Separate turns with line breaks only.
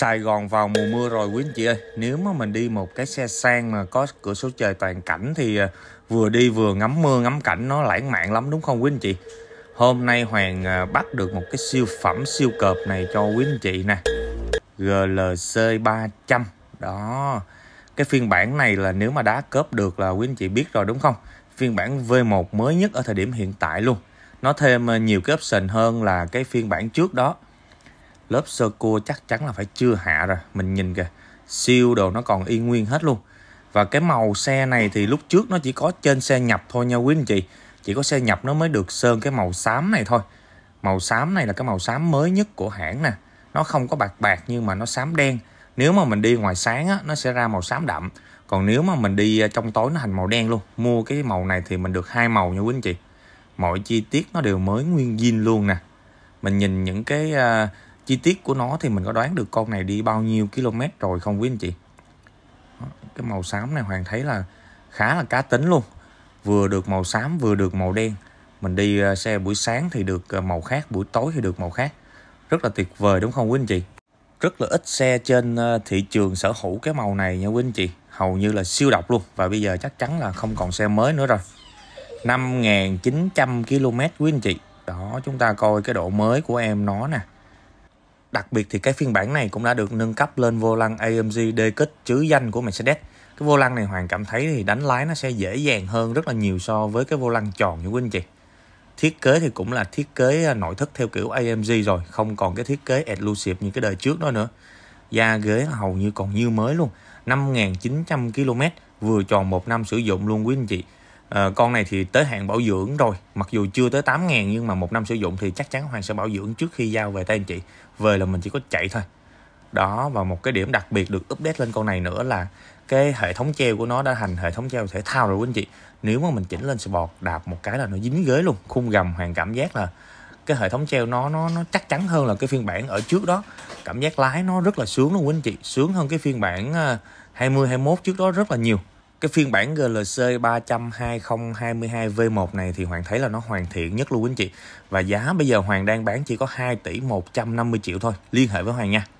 Sài Gòn vào mùa mưa rồi quý anh chị ơi Nếu mà mình đi một cái xe sang mà có cửa sổ trời toàn cảnh Thì à, vừa đi vừa ngắm mưa ngắm cảnh nó lãng mạn lắm đúng không quý anh chị Hôm nay Hoàng à, bắt được một cái siêu phẩm siêu cợp này cho quý anh chị nè GLC 300 Đó Cái phiên bản này là nếu mà đá cớp được là quý anh chị biết rồi đúng không Phiên bản V1 mới nhất ở thời điểm hiện tại luôn Nó thêm à, nhiều cái option hơn là cái phiên bản trước đó lớp sơ cua chắc chắn là phải chưa hạ rồi mình nhìn kìa siêu đồ nó còn y nguyên hết luôn và cái màu xe này thì lúc trước nó chỉ có trên xe nhập thôi nha quý anh chị chỉ có xe nhập nó mới được sơn cái màu xám này thôi màu xám này là cái màu xám mới nhất của hãng nè nó không có bạc bạc nhưng mà nó xám đen nếu mà mình đi ngoài sáng á, nó sẽ ra màu xám đậm còn nếu mà mình đi à, trong tối nó thành màu đen luôn mua cái màu này thì mình được hai màu nha quý anh chị mọi chi tiết nó đều mới nguyên zin luôn nè mình nhìn những cái uh, chi tiết của nó thì mình có đoán được con này đi bao nhiêu km rồi không quý anh chị cái màu xám này hoàng thấy là khá là cá tính luôn vừa được màu xám vừa được màu đen mình đi ờ, xe buổi sáng thì được ờ, màu khác buổi tối thì được màu khác rất là tuyệt vời đúng không quý anh chị rất là ít xe trên ờ, thị trường sở hữu cái màu này nha quý anh chị hầu như là siêu độc luôn và bây giờ chắc chắn là không còn xe mới nữa rồi 5.900 km quý anh chị đó chúng ta coi cái độ mới của em nó nè Đặc biệt thì cái phiên bản này cũng đã được nâng cấp lên vô lăng AMG D kích chữ danh của Mercedes. Cái vô lăng này Hoàng cảm thấy thì đánh lái nó sẽ dễ dàng hơn rất là nhiều so với cái vô lăng tròn như quý anh chị. Thiết kế thì cũng là thiết kế à, nội thất theo kiểu AMG rồi, không còn cái thiết kế exclusive như cái đời trước đó nữa. Da ghế hầu như còn như mới luôn, 5.900 km, vừa tròn một năm sử dụng luôn quý anh chị À, con này thì tới hạn bảo dưỡng rồi mặc dù chưa tới 8 ngàn nhưng mà một năm sử dụng thì chắc chắn Hoàng sẽ bảo dưỡng trước khi giao về tay anh chị về là mình chỉ có chạy thôi đó và một cái điểm đặc biệt được update lên con này nữa là cái hệ thống treo của nó đã thành hệ thống treo thể thao rồi quý anh chị nếu mà mình chỉnh lên sport đạp một cái là nó dính ghế luôn khung gầm hoàng cảm giác là cái hệ thống treo nó nó nó chắc chắn hơn là cái phiên bản ở trước đó cảm giác lái nó rất là sướng luôn quý anh chị sướng hơn cái phiên bản 20 ờ, 21 trước đó rất là nhiều cái phiên bản GLC 300 2022 V1 này thì Hoàng thấy là nó hoàn thiện nhất luôn anh chị. Và giá bây giờ Hoàng đang bán chỉ có 2 tỷ 150 triệu thôi. Liên hệ với Hoàng nha.